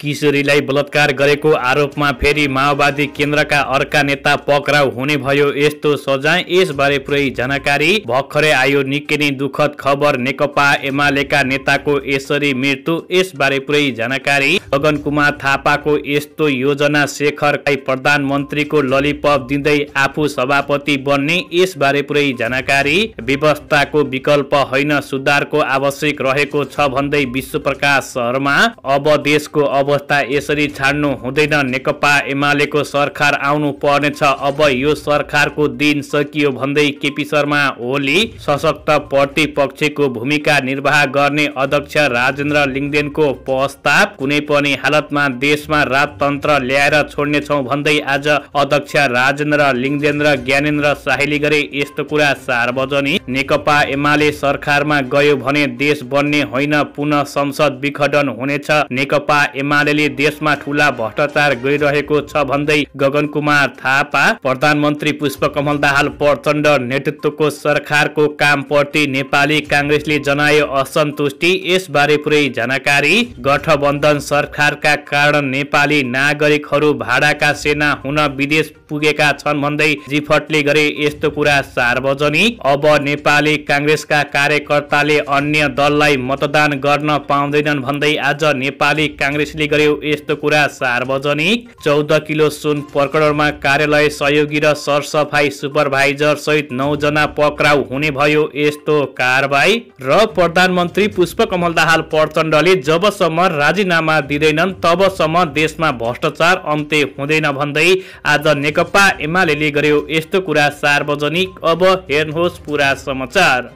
किशोरीलाई बलात्कार गरेको आरोपमा फेरि माओवादी केन्द्रका अर्का नेता पक्राउ हुने भयो यस्तो सजाय यसबारे पुरै जानकारी भर्खरै आयो निकै नै दुःखद खबर नेकपा एमालेका नेताको यसरी मृत्यु यसबारे पुरै जानकारी गगन कुमार थापाको यस्तो योजना शेखरलाई प्रधानमन्त्रीको ललिपप दिँदै आफू सभापति बन्ने यसबारे पुरै जानकारी व्यवस्थाको विकल्प होइन सुधारको आवश्यक रहेको छ भन्दै विश्वप्रकाश शर्मा अब देशको अवस्था यसरी छाड्नु हुँदैन नेकपा एमालेको सरकार आउनु पर्नेछ अब यो सरकारको दिन सकियो भन्दै केपी शर्मा ओली सशक्त प्रतिपक्षको भूमिका निर्वाह गर्ने अध्यक्ष राजेन्द्र लिङ्गदेनको प्रस्ताव कुनै पनि हालतमा देशमा राजतन्त्र ल्याएर छोड्नेछौ भन्दै आज अध्यक्ष राजेन्द्र लिङ्गदेन र ज्ञानेन्द्र शाहीले गरे यस्तो कुरा सार्वजनिक नेकपा एमाले सरकारमा गयो भने देश बन्ने होइन पुनः संसद विघटन हुनेछ नेकपा एमा एमाले देशमा ठुला भ्रष्टाचार गरिरहेको छ भन्दै गगन कुमार थापा प्रधानमन्त्री पुष्पकमल दाहाल प्रचण्ड नेतृत्वको सरकारको कामप्रति नेपाली काङ्ग्रेसले जनायो असन्तुष्टि यसबारे पुरै जानकारी गठबन्धन सरकारका कारण नेपाली नागरिकहरू भाडाका सेना हुन विदेश पुगेका छन् भन्दै जिफटले गरे यस्तो कुरा सार्वजनिक अब नेपाली काङ्ग्रेसका कार्यकर्ताले अन्य दललाई मतदान गर्न पाउँदैनन् भन्दै आज नेपाली काङ्ग्रेसले बिक्री गर्यो यस्तो कुरा सार्वजनिक चौध किलो सुन प्रकरणमा कार्यालय सहयोगी र सरसफाई सुपरभाइजर सहित नौजना पक्राउ हुने भयो यस्तो कारवाही र प्रधानमन्त्री पुष्पकमल दाहाल प्रचण्डले जबसम्म राजीनामा दिँदैनन् तबसम्म देशमा भ्रष्टाचार अन्त्य हुँदैन भन्दै आज नेकपा एमाले गर्यो यस्तो कुरा सार्वजनिक अब हेर्नुहोस् पुरा समाचार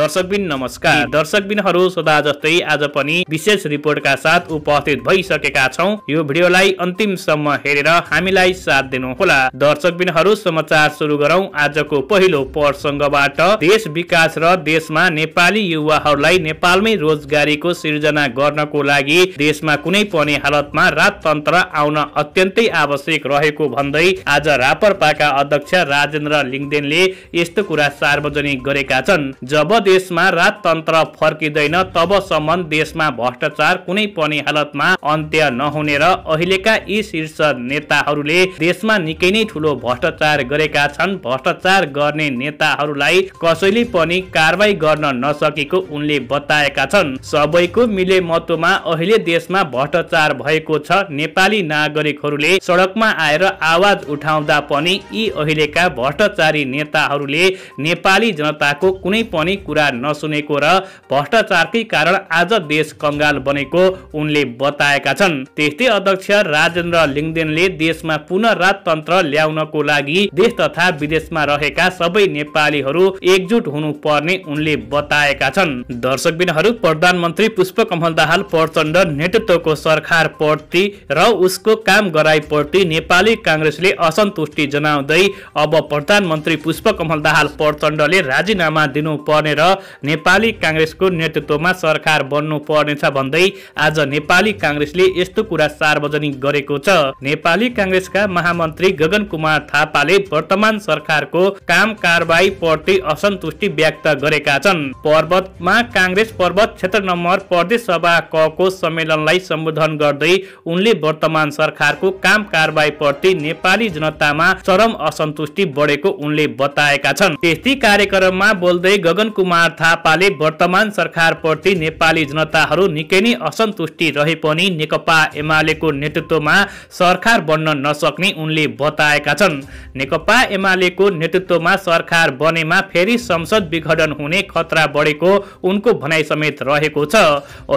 दर्शकबिन नमस्कार दर्शकबिनहरू सदा जस्तै आज पनि विशेष रिपोर्टका साथ उपस्थित भइसकेका छौँ यो भिडियोलाई अन्तिमसम्म हेरेर हामीलाई साथ दिनुहोला दर्शकबिनहरू समाचार सुरु गरौँ आजको पहिलो प्रसङ्गबाट देश विकास र देशमा नेपाली युवाहरूलाई नेपालमै रोजगारीको सिर्जना गर्नको लागि देशमा कुनै पनि हालतमा राजतन्त्र आउन अत्यन्तै आवश्यक रहेको भन्दै आज रापरपाका अध्यक्ष राजेन्द्र लिङदेनले यस्तो कुरा सार्वजनिक गरेका छन् जब देशमा राजतन्त्र फर्किँदैन तबसम्म देशमा भ्रष्टाचार कुनै पनि हालतमा अन्त्य नहुने र अहिलेका यी शीर्ष नेताहरूले देशमा निकै नै ठुलो भ्रष्टाचार गरेका छन् भ्रष्टाचार गर्ने नेताहरूलाई कसैले पनि कारवाही गर्न नसकेको उनले बताएका छन् सबैको मिले मतोमा अहिले देशमा भ्रष्टाचार भएको छ नेपाली नागरिकहरूले सडकमा आएर आवाज उठाउँदा पनि यी अहिलेका भ्रष्टाचारी नेताहरूले नेपाली जनताको कुनै पनि कुरा नसुनेको र भ्रष्टाचारकै कारण आज देश कङ्गाल बनेको उनले बताएका छन् त्यस्तै अध्यक्ष राजेन्द्र लिङदेनले देशमा पुनः राजतन्त्र ल्याउनको लागि देश तथा विदेशमा रहेका सबै नेपालीहरू एकजुट हुनुपर्ने उनले बताएका छन् दर्शक बिनाहरू प्रधानमन्त्री पुष्पकमल दाहाल प्रचण्ड नेतृत्वको सरकार प्रति र उसको काम गराइप्रति नेपाली काङ्ग्रेसले असन्तुष्टि जनाउँदै अब प्रधानमन्त्री पुष्पकमल दाहाल प्रचण्डले राजीनामा दिनुपर्ने गरेर नेपाली काङ्ग्रेसको नेतृत्वमा सरकार बन्नु पर्नेछ भन्दै आज नेपाली काङ्ग्रेसले यस्तो कुरा सार्वजनिक गरेको छ नेपाली काङ्ग्रेसका महामन्त्री गगन कुमार थापाले वर्तमान सरकारको काम कारवाही प्रति असन्तुष्टि व्यक्त गरेका छन् पर्वतमा काङ्ग्रेस पर्वत क्षेत्र नम्बर प्रदेश सभा कको सम्मेलनलाई सम्बोधन गर्दै उनले वर्तमान सरकारको काम कारवाही प्रति नेपाली जनतामा चरम असन्तुष्टि बढेको उनले बताएका छन् त्यस्तै कार्यक्रममा बोल्दै गगन कुमार कुमार थापाले वर्तमान सरकारप्रति नेपाली जनताहरू निकै नै असन्तुष्टि रहे पनि नेकपा एमालेको नेतृत्वमा सरकार बन्न नसक्ने उनले बताएका छन् नेकपा एमालेको नेतृत्वमा सरकार बनेमा फेरि संसद विघटन हुने खतरा बढेको उनको भनाइ समेत रहेको छ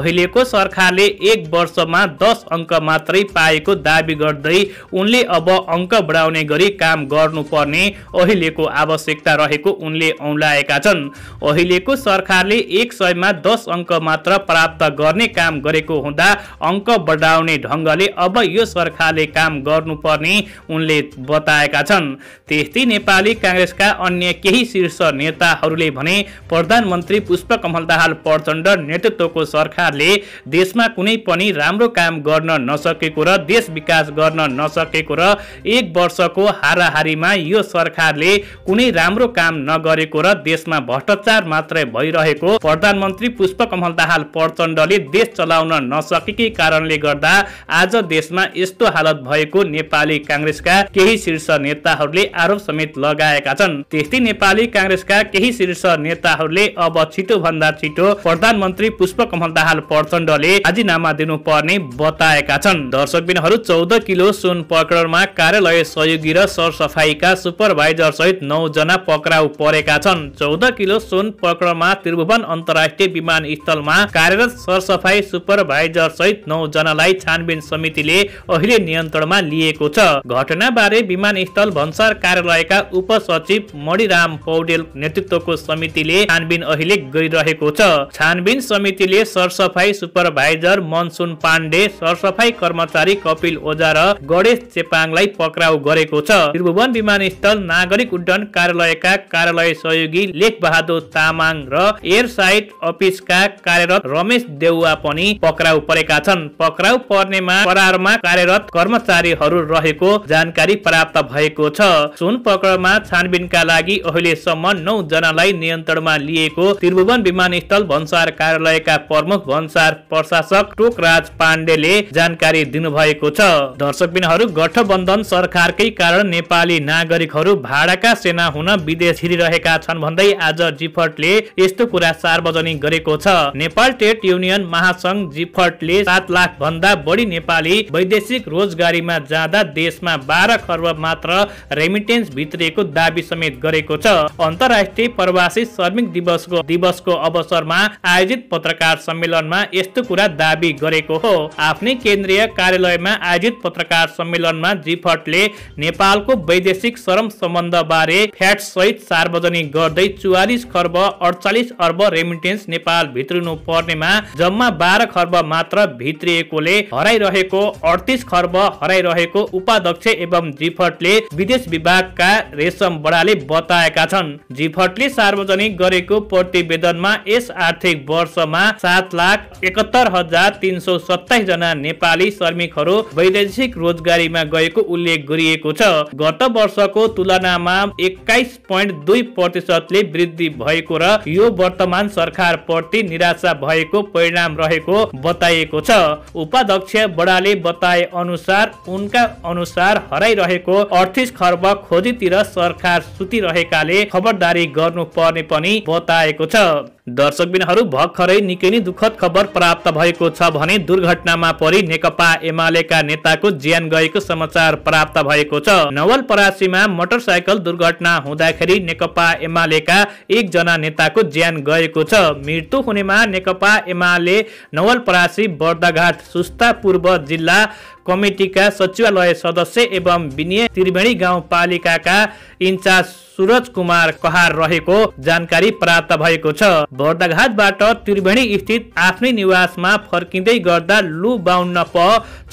अहिलेको सरकारले एक वर्षमा दस अङ्क मात्रै पाएको दावी गर्दै उनले अब अङ्क बढाउने गरी काम गर्नुपर्ने अहिलेको आवश्यकता रहेको उनले औँलाएका छन् अहिलेको सरकारले एक सयमा दस अङ्क मात्र प्राप्त गर्ने काम गरेको हुँदा अङ्क बढाउने ढङ्गले अब यो सरकारले काम गर्नुपर्ने उनले बताएका छन् त्यस्तै नेपाली काङ्ग्रेसका अन्य केही शीर्ष नेताहरूले भने प्रधानमन्त्री पुष्पकमल दाहाल प्रचण्ड नेतृत्वको सरकारले देशमा कुनै पनि राम्रो काम गर्न नसकेको र देश विकास गर्न नसकेको र एक वर्षको हाराहारीमा यो सरकारले कुनै राम्रो काम नगरेको र देशमा भ्रष्टाचार मात्रै भइरहेको प्रधानमन्त्री पुष्पकमल दाहाल प्रचण्डले देश चलाउन नसकेकै कारणले गर्दा आज देशमा यस्तो हालत भएको नेपाली काङ्ग्रेसका केही शीर्ष नेताहरूले आरोप समेत लगाएका छन् त्यस्तै नेपाली काङ्ग्रेसका केही शीर्ष नेताहरूले अब छिटो भन्दा छिटो प्रधानमन्त्री पुष्पकमल दाहाल प्रचण्डले राजीनामा दिनुपर्ने बताएका छन् दर्शकबिनहरू चौध किलो सुन प्रकरणमा कार्यालय सहयोगी र सरसफाईका सुपरभाइजर सहित नौ जना पक्राउ परेका छन् चौध किलो सुन प्रकरणमा त्रिभुवन अन्तर्राष्ट्रिय विमानस्थलमा कार्यरत सरसफाई सुपरभाइजर सहित नौ जनालाई छानबिन समितिले अहिले नियन्त्रणमा लिएको छ घटनाबारे विमानस्थल भन्सार कार्यालयका उपसचिव मणिराम पौडेल नेतृत्वको समितिले छानबिन अहिले गरिरहेको छ छानबिन समितिले सरसफाई सुपरभाइजर मनसुन पाण्डे सरसफाई कर्मचारी कपिल ओझा र गणेश चेपाङलाई पक्राउ गरेको छ त्रिभुवन विमानस्थल नागरिक उड्डयन कार्यालयका कार्यालय सहयोगी बहादुर ताम तामाङ र एयर साइट अफिसका कार्यरत रमेश देउवा पनि पक्राउ परेका छन् पक्राउ पर्नेमा फरारमा कार्यरत कर्मचारीहरू रहेको जानकारी प्राप्त भएको छ सुन पक्रमा छानबिनका लागि अहिलेसम्म नौ जनालाई नियन्त्रणमा लिएको त्रिभुवन विमानस्थल भन्सार कार्यालयका प्रमुख भन्सार प्रशासक टोकराज पाण्डेले जानकारी दिनुभएको छ दर्शकबिनहरू गठबन्धन सरकारकै कारण नेपाली नागरिकहरू भाडाका सेना हुन विदेश हिँडिरहेका छन् भन्दै आज जिफट यस्तो कुरा सार्वजनिक गरेको छ नेपाल ट्रेड युनियन महासङ्घ जिफर्टले सात लाख भन्दा बढी नेपाली वैदेशिक रोजगारीमा जाँदा देशमा बाह्र खर्ब मात्र रेमिटेन्स भित्रिएको दावी समेत गरेको छ अन्तर्राष्ट्रिय प्रवासी श्रमिक दिवसको दिवसको अवसरमा आयोजित पत्रकार सम्मेलनमा यस्तो कुरा दावी गरेको हो आफ्नै केन्द्रीय कार्यालयमा आयोजित पत्रकार सम्मेलनमा जिफर्टले नेपालको वैदेशिक श्रम सम्बन्ध बारे फ्याट सहित सार्वजनिक गर्दै चुवालिस खर्ब अडचालिस अर्ब रेमिटेन्स नेपाल भित्रिनु पर्नेमा जम्मा बाह्र खर्ब मात्र भित्रिएकोले हराइरहेको अडतिस खर्ब हराइरहेको उपाध्यक्ष एवं जिफटले विदेश विभागका रेशम बडाले बताएका छन् जिफटले सार्वजनिक गरेको प्रतिवेदनमा यस आर्थिक वर्षमा सात लाख एकहत्तर हजार तिन सौ सत्ताइस जना नेपाली श्रमिकहरू वैदेशिक रोजगारीमा गएको उल्लेख गरिएको छ गत वर्षको तुलनामा एक्काइस पोइन्ट दुई प्रतिशतले वृद्धि भएको भएको र यो वर्तमान सरकार प्रति निराशा भएको परिणाम रहेको बताइएको छ उपाध्यक्ष बडाले बताए अनुसार उनका अनुसार हराइरहेको अडतिस खर्ब खोजीतिर सरकार सुतिरहेकाले खबरदारी गर्नुपर्ने पनि बताएको छ दर्शक भर्खरै निकै नै दुःखद खबर प्राप्त भएको छ भने दुर्घटनामा परि नेकपा एमालेका नेताको ज्यान गएको समाचार प्राप्त भएको छ नवलपरासीमा मोटरसाइकल दुर्घटना हुँदाखेरि नेकपा एमालेका एकजना नेताको ज्यान गएको छ मृत्यु हुनेमा नेकपा एमाले नवलपरासी बर्दघाट सुस्ता पूर्व जिल्ला कमिटिका सचिवालय सदस्य एवं विनय त्रिवेणी गाउँपालिकाका इन्चार्ज सुरज कुमार कहार रहेको जानकारी प्राप्त भएको छ बर्दघाटबाट त्रिवेणी स्थित आफ्नै निवासमा फर्किँदै गर्दा लु बाहुन्न प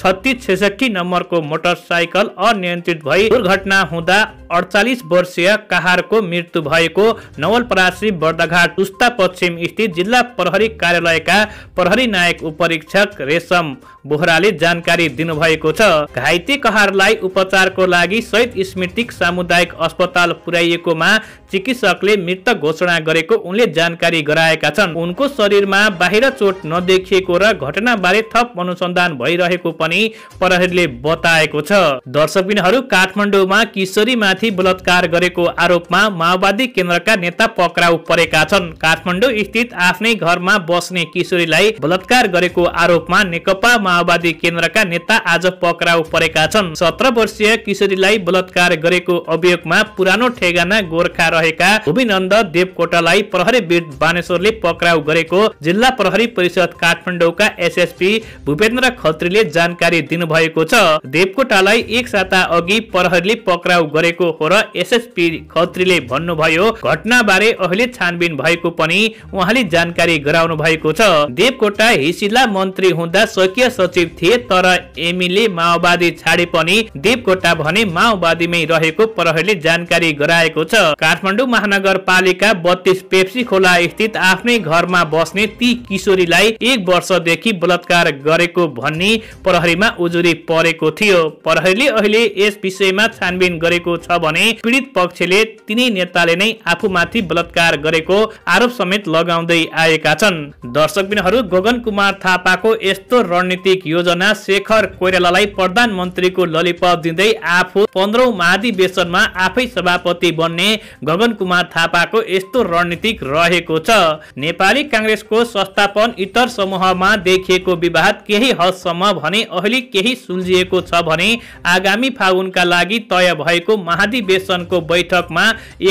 छत्तिस छेसठी नम्बरको मोटरसाइकल अनियन्त्रित भई दुर्घटना हुँदा अडचालिस वर्षीय काहारको मृत्यु भएको नवलपरासी बर्दघाट उस्ता पश्चिम स्थित जिल्ला प्रहरी कार्यालयका प्रहरी नायक उपरीक्षक रेशम बोहराले जानकारी दिनुभएको छ घाइते कहारलाई उपचारको लागि शहीद स्मृतिक सामुदायिक अस्पताल पुर्याइएकोमा चिकित्सकले मृत घोषणा गरेको उनले जानकारी गराएका छन् उनको शरीरमा बाहिर चोट नदेखिएको र घटना बारे थप अनुसन्धान भइरहेको पनि प्रहरीले बताएको छ दर्शकबिनहरू काठमाडौँमा किशोरीमाथि माथि बलात्कार गरेको आरोपमा माओवादी केन्द्रका नेता पक्राउ परेका छन् काठमाडौँ स्थित आफ्नै घरमा बस्ने किशोरीलाई बलात्कार गरेको आरोपमा नेकपा माओवादी केन्द्रका नेता आज पक्राउ परेका छन् सत्र वर्षीय किशोरीलाई बलात्कार गरेको अभियोगमा पुरानो ठेगाना गोर्खा रहेका भूमिनन्द देवकोटालाई प्रहरी वीर बानेश्वरले पक्राउ गरेको जिल्ला प्रहरी परिषद काठमाडौँका एसएसपी भूपेन्द्र खत्रीले जानकारी दिनुभएको छ देवकोटालाई एक साता अघि प्रहरीले पक्राउ गरेको हो र एसएसपी खत्रीले भन्नुभयो घटना बारे अहिले छानबिन भएको पनि उहाँले जानकारी गराउनु भएको छ देवकोटा हिसिला मन्त्री हुँदा स्वकीय सचिव थिए तर एमीले माओवादी छाडे पनि देवकोटा भने माओवादीमै रहेको प्रहरीले जानकारी गराएको छ काठमाडौँ महानगरपालिका बत्तीस पेप्सी खोला स्थित आफ्नै घरमा बस्ने ती किशोरीलाई एक वर्षदेखि बलात्कार गरेको भन्ने प्रहरीमा उजुरी परेको थियो प्रहरीले अहिले यस विषयमा छानबिन गरेको छ भने पीडित पक्षले तिनै नेताले नै आफूमाथि बलात्कार गरेको आरोप समेत लगाउँदै आएका छन् दर्शकबिनहरू गगन कुमार थापाको यस्तो रणनीतिक योजना शेखर कोइरालालाई प्रधानमन्त्रीको ललिपप दिँदै आफू पन्ध्रौँ महाधिवेशनमा आफै सभापति बन्ने गगन कुमार थापाको यस्तो रणनीतिक रहेको छ नेपाली काङ्ग्रेसको संस्थापन इतर समूहमा देखिएको विवाद केही हदसम्म भने अहिले केही सुल्झिएको छ भने आगामी फागुनका लागि तय भएको महा महाधिवेशनको बैठकमा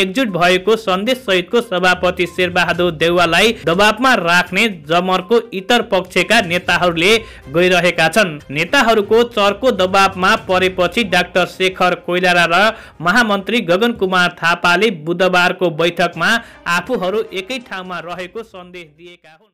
एकजुट भएको सन्देश सहितको सभापति शेरबहादुर देउवालाई दबावमा राख्ने जमरको इतर पक्षका नेताहरूले गइरहेका छन् नेताहरूको चर्को दबावमा परेपछि डाक्टर शेखर कोइलारा र महामन्त्री गगन कुमार थापाले बुधबारको बैठकमा आफूहरू एकै ठाउँमा रहेको सन्देश दिएका हुन्